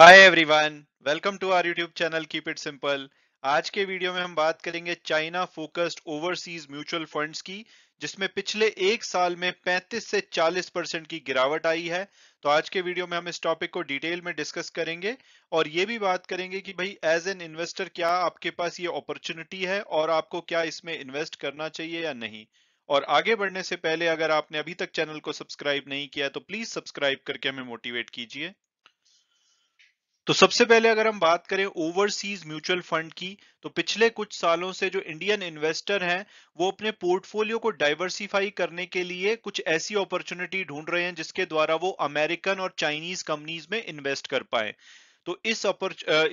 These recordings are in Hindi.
hi everyone welcome to our YouTube channel keep it simple आज के वीडियो में हम बात करेंगे China focused overseas mutual funds की जिसमें पिछले एक साल में 35 से 40 परसेंट की गिरावट आई है तो आज के वीडियो में हम इस टॉपिक को डिटेल में डिस्कस करेंगे और ये भी बात करेंगे कि भाई एज एन इन्वेस्टर क्या आपके पास ये अपॉर्चुनिटी है और आपको क्या इसमें इन्वेस्ट करना चाहिए या नहीं और आगे बढ़ने से पहले अगर आपने अभी तक चैनल को सब्सक्राइब नहीं किया तो प्लीज सब्सक्राइब करके हमें मोटिवेट कीजिए तो सबसे पहले अगर हम बात करें ओवरसीज म्यूचुअल फंड की तो पिछले कुछ सालों से जो इंडियन इन्वेस्टर हैं वो अपने पोर्टफोलियो को डाइवर्सिफाई करने के लिए कुछ ऐसी अपॉर्चुनिटी ढूंढ रहे हैं जिसके द्वारा वो अमेरिकन और चाइनीज कंपनीज में इन्वेस्ट कर पाए तो इस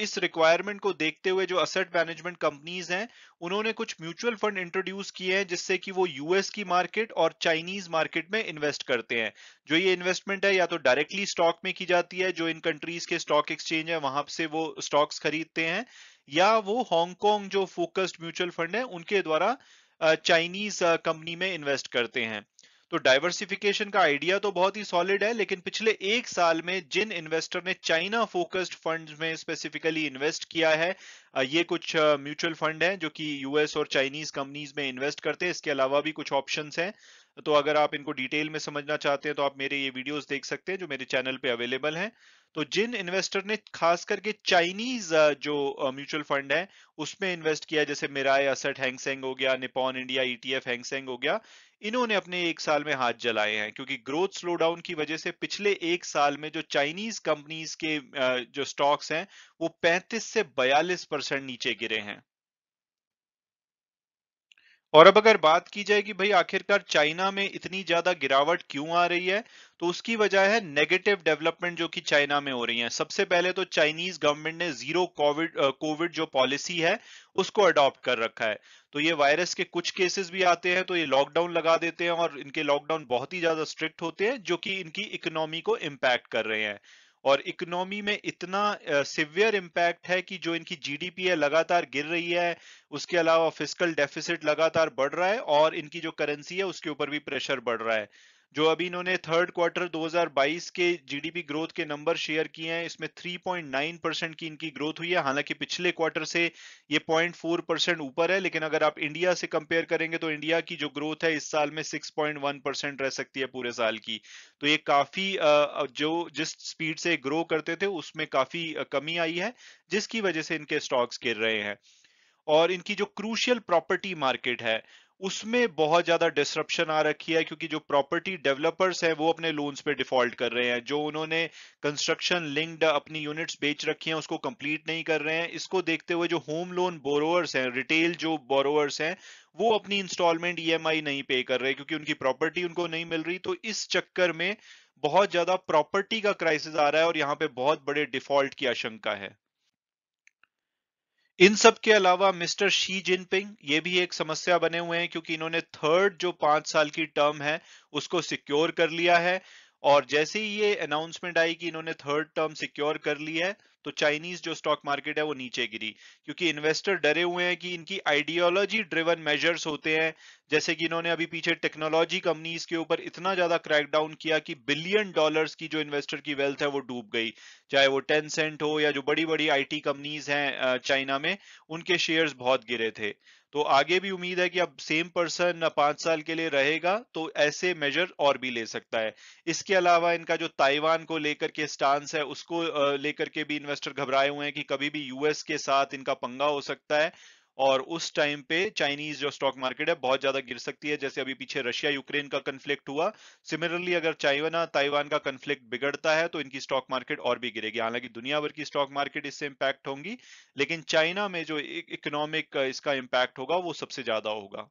इस रिक्वायरमेंट को देखते हुए जो असेट मैनेजमेंट कंपनीज हैं उन्होंने कुछ म्यूचुअल फंड इंट्रोड्यूस किए हैं जिससे कि वो यूएस की मार्केट और चाइनीज मार्केट में इन्वेस्ट करते हैं जो ये इन्वेस्टमेंट है या तो डायरेक्टली स्टॉक में की जाती है जो इन कंट्रीज के स्टॉक एक्सचेंज है वहां से वो स्टॉक्स खरीदते हैं या वो हांगकॉन्ग जो फोकस्ड म्यूचुअल फंड है उनके द्वारा चाइनीज कंपनी में इन्वेस्ट करते हैं तो डाइवर्सिफिकेशन का आइडिया तो बहुत ही सॉलिड है लेकिन पिछले एक साल में जिन इन्वेस्टर ने चाइना फोकस्ड फंड्स में स्पेसिफिकली इन्वेस्ट किया है ये कुछ म्यूचुअल फंड हैं जो कि यूएस और चाइनीज कंपनीज में इन्वेस्ट करते हैं इसके अलावा भी कुछ ऑप्शन हैं तो अगर आप इनको डिटेल में समझना चाहते हैं तो आप मेरे ये वीडियोस देख सकते हैं जो मेरे चैनल पे अवेलेबल हैं तो जिन इन्वेस्टर ने खास करके चाइनीज जो म्यूचुअल फंड है उसमें इन्वेस्ट किया जैसे मिराय असट हैंगसेंग हो गया निपॉन इंडिया ईटीएफ हैंगसेंग हो गया इन्होंने अपने एक साल में हाथ जलाए हैं क्योंकि ग्रोथ स्लो डाउन की वजह से पिछले एक साल में जो चाइनीज कंपनीज के जो स्टॉक्स हैं वो 35 से 42 परसेंट नीचे गिरे हैं और अब अगर बात की जाए कि भाई आखिरकार चाइना में इतनी ज्यादा गिरावट क्यों आ रही है तो उसकी वजह है नेगेटिव डेवलपमेंट जो कि चाइना में हो रही है सबसे पहले तो चाइनीज गवर्नमेंट ने जीरो कोविड कोविड जो पॉलिसी है उसको अडॉप्ट कर रखा है तो ये वायरस के कुछ केसेस भी आते हैं तो ये लॉकडाउन लगा देते हैं और इनके लॉकडाउन बहुत ही ज्यादा स्ट्रिक्ट होते हैं जो कि इनकी इकोनॉमी को इम्पैक्ट कर रहे हैं और इकोनॉमी में इतना सिवियर इम्पैक्ट है कि जो इनकी जीडीपी है लगातार गिर रही है उसके अलावा फिजिकल डेफिसिट लगातार बढ़ रहा है और इनकी जो करेंसी है उसके ऊपर भी प्रेशर बढ़ रहा है जो अभी इन्होंने थर्ड क्वार्टर 2022 के जीडीपी ग्रोथ के नंबर शेयर किए हैं इसमें 3.9 परसेंट की इनकी ग्रोथ हुई है हालांकि पिछले क्वार्टर से ये 0.4 परसेंट ऊपर है लेकिन अगर आप इंडिया से कंपेयर करेंगे तो इंडिया की जो ग्रोथ है इस साल में 6.1 परसेंट रह सकती है पूरे साल की तो ये काफी जो जिस स्पीड से ग्रो करते थे उसमें काफी कमी आई है जिसकी वजह से इनके स्टॉक्स गिर रहे हैं और इनकी जो क्रूशियल प्रॉपर्टी मार्केट है उसमें बहुत ज्यादा डिस्ट्रप्शन आ रखी है क्योंकि जो प्रॉपर्टी डेवलपर्स हैं वो अपने लोन्स पे डिफॉल्ट कर रहे हैं जो उन्होंने कंस्ट्रक्शन लिंक्ड अपनी यूनिट्स बेच रखी हैं उसको कंप्लीट नहीं कर रहे हैं इसको देखते हुए जो होम लोन बोरोवर्स हैं रिटेल जो बोरोवर्स हैं वो अपनी इंस्टॉलमेंट ईएमआई e नहीं पे कर रहे क्योंकि उनकी प्रॉपर्टी उनको नहीं मिल रही तो इस चक्कर में बहुत ज्यादा प्रॉपर्टी का क्राइसिस आ रहा है और यहाँ पे बहुत बड़े डिफॉल्ट की आशंका है इन सब के अलावा मिस्टर शी जिनपिंग ये भी एक समस्या बने हुए हैं क्योंकि इन्होंने थर्ड जो पांच साल की टर्म है उसको सिक्योर कर लिया है और जैसे ही ये अनाउंसमेंट आई कि इन्होंने थर्ड टर्म सिक्योर कर ली है तो चाइनीज जो स्टॉक मार्केट है वो नीचे गिरी क्योंकि इन्वेस्टर डरे हुए हैं कि इनकी आइडियोलॉजी ड्रिवन मेजर्स होते हैं जैसे कि इन्होंने अभी पीछे टेक्नोलॉजी कंपनीज के ऊपर इतना ज्यादा क्रैकडाउन किया कि बिलियन डॉलर्स की जो इन्वेस्टर की वेल्थ है वो डूब गई चाहे वो टेन सेंट हो या जो बड़ी बड़ी टी कंपनीज हैं चाइना में उनके शेयर्स बहुत गिरे थे तो आगे भी उम्मीद है कि अब सेम पर्सन पांच साल के लिए रहेगा तो ऐसे मेजर और भी ले सकता है इसके अलावा इनका जो ताइवान को लेकर के स्टांस है उसको लेकर के भी इन्वेस्ट इन्वेस्टर घबराए हुए हैं कि कभी भी यूएस के साथ इनका पंगा हो सकता है और उस टाइम पे चाइनीज जो स्टॉक मार्केट है बहुत ज्यादा गिर सकती है जैसे अभी पीछे रशिया यूक्रेन का कन्फ्लिक्ट हुआ सिमिलरली अगर चाइना ताइवान का कन्फ्लिक्ट बिगड़ता है तो इनकी स्टॉक मार्केट और भी गिरेगी हालांकि दुनिया भर की स्टॉक मार्केट इससे इंपैक्ट होंगी लेकिन चाइना में जो इकोनॉमिक e-, इसका इंपैक्ट होगा वो सबसे ज्यादा होगा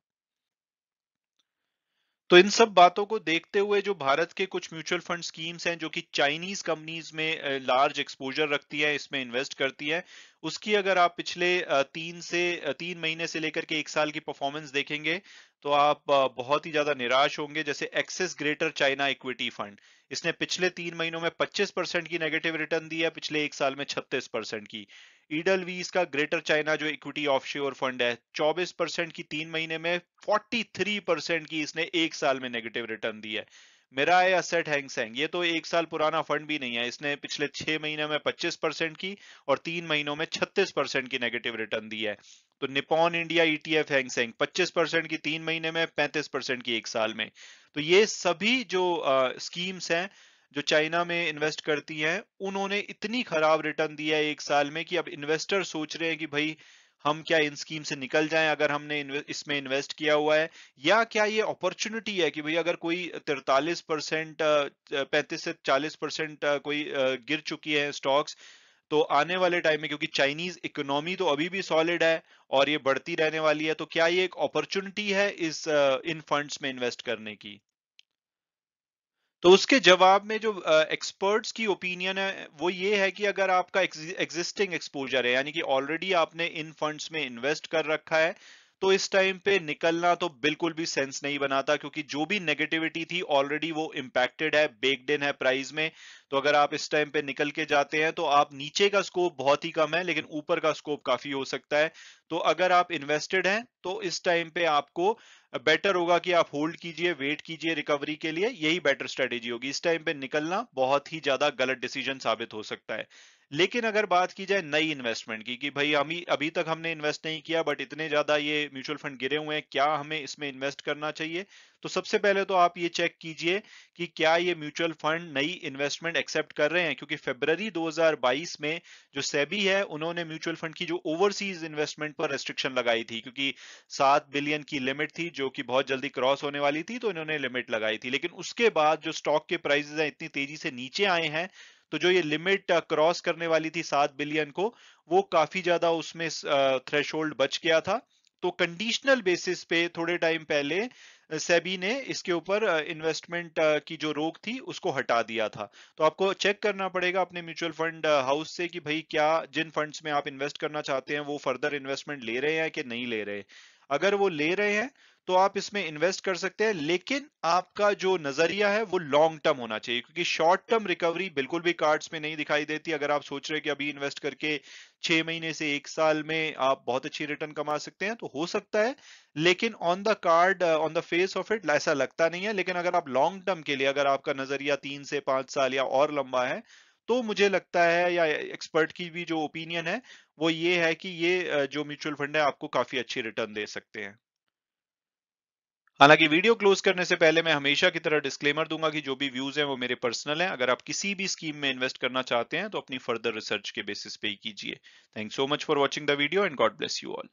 तो इन सब बातों को देखते हुए जो भारत के कुछ म्यूचुअल फंड स्कीम्स हैं जो कि चाइनीज कंपनीज में लार्ज एक्सपोजर रखती है इसमें इन्वेस्ट करती है उसकी अगर आप पिछले तीन से तीन महीने से लेकर के एक साल की परफॉर्मेंस देखेंगे तो आप बहुत ही ज्यादा निराश होंगे जैसे Axis greater China equity fund इसने पिछले तीन महीनों में 25 परसेंट की नेगेटिव रिटर्न दी है पिछले एक साल में 36 परसेंट की ईडलवीज का ग्रेटर चाइना जो इक्विटी ऑफशोर फंड है 24 परसेंट की तीन महीने में 43 परसेंट की इसने एक साल में नेगेटिव रिटर्न दी है मेरा है असेट हैंगसेंग ये तो एक साल पुराना फंड भी नहीं है इसने पिछले छह महीने में 25 परसेंट की और तीन महीनों में 36 परसेंट की नेगेटिव रिटर्न दी है तो Nippon India ETF Hang Seng 25 percent की तीन महीने में 35 परसेंट की एक साल में तो ये सभी जो स्कीम्स हैं जो चाइना में इन्वेस्ट करती हैं उन्होंने इतनी खराब रिटर्न दिया है एक साल में कि अब इन्वेस्टर सोच रहे हैं कि भाई हम क्या इन स्कीम से निकल जाएं अगर हमने इसमें इन्वेस्ट किया हुआ है या क्या ये अपॉर्चुनिटी है कि भाई अगर कोई तिरतालीस परसेंट पैंतीस से चालीस परसेंट कोई गिर चुकी है स्टॉक्स तो आने वाले टाइम में क्योंकि चाइनीज इकोनॉमी तो अभी भी सॉलिड है और ये बढ़ती रहने वाली है तो क्या ये एक अपॉर्चुनिटी है इस इन फंड्स में इन्वेस्ट करने की तो उसके जवाब में जो एक्सपर्ट्स uh, की ओपिनियन है वो ये है कि अगर आपका एग्जिस्टिंग एक्सपोजर है यानी कि ऑलरेडी आपने इन फंड्स में इन्वेस्ट कर रखा है तो इस टाइम पे निकलना तो बिल्कुल भी सेंस नहीं बनाता क्योंकि जो भी नेगेटिविटी थी ऑलरेडी वो इंपैक्टेड है बेक्ड इन है प्राइस में तो अगर आप इस टाइम पे निकल के जाते हैं तो आप नीचे का स्कोप बहुत ही कम है लेकिन ऊपर का स्कोप काफी हो सकता है तो अगर आप इन्वेस्टेड हैं तो इस टाइम पे आपको बेटर होगा कि आप होल्ड कीजिए वेट कीजिए रिकवरी के लिए यही बेटर स्ट्रेटेजी होगी इस टाइम पे निकलना बहुत ही ज्यादा गलत डिसीजन साबित हो सकता है लेकिन अगर बात की जाए नई इन्वेस्टमेंट की कि भाई अभी अभी तक हमने इन्वेस्ट नहीं किया बट इतने ज्यादा ये म्यूचुअल फंड गिरे हुए हैं क्या हमें इसमें इन्वेस्ट करना चाहिए तो सबसे पहले तो आप ये चेक कीजिए कि क्या ये म्यूचुअल फंड नई इन्वेस्टमेंट एक्सेप्ट कर रहे हैं क्योंकि फेबररी 2022 में जो सेबी है उन्होंने म्यूचुअल फंड की जो ओवरसीज इन्वेस्टमेंट पर रेस्ट्रिक्शन लगाई थी क्योंकि सात बिलियन की लिमिट थी जो कि बहुत जल्दी क्रॉस होने वाली थी तो इन्होंने लिमिट लगाई थी लेकिन उसके बाद जो स्टॉक के प्राइसेस हैं इतनी तेजी से नीचे आए हैं तो जो ये लिमिट क्रॉस uh, करने वाली थी सात बिलियन को वो काफी ज्यादा उसमें थ्रेश uh, बच गया था तो कंडीशनल बेसिस पे थोड़े टाइम पहले uh, सेबी ने इसके ऊपर इन्वेस्टमेंट की जो रोक थी उसको हटा दिया था तो आपको चेक करना पड़ेगा अपने म्यूचुअल फंड हाउस से कि भाई क्या जिन फंड्स में आप इन्वेस्ट करना चाहते हैं वो फर्दर इन्वेस्टमेंट ले रहे हैं कि नहीं ले रहे अगर वो ले रहे हैं तो आप इसमें इन्वेस्ट कर सकते हैं लेकिन आपका जो नजरिया है वो लॉन्ग टर्म होना चाहिए क्योंकि शॉर्ट टर्म रिकवरी बिल्कुल भी कार्ड्स में नहीं दिखाई देती अगर आप सोच रहे हैं कि अभी इन्वेस्ट करके छह महीने से एक साल में आप बहुत अच्छी रिटर्न कमा सकते हैं तो हो सकता है लेकिन on the card on the face of it ऐसा लगता नहीं है लेकिन अगर आप लॉन्ग टर्म के लिए अगर आपका नजरिया तीन से पांच साल या और लंबा है तो मुझे लगता है या एक्सपर्ट की भी जो ओपिनियन है वो ये है कि ये uh, जो म्यूचुअल फंड है आपको काफी अच्छी रिटर्न दे सकते हैं हालांकि वीडियो क्लोज करने से पहले मैं हमेशा की तरह डिस्क्लेमर दूंगा कि जो भी व्यूज हैं वो मेरे पर्सनल हैं अगर आप किसी भी स्कीम में इन्वेस्ट करना चाहते हैं तो अपनी फर्दर रिसर्च के बेसिस पे ही कीजिए thank so much for watching the video and God bless you all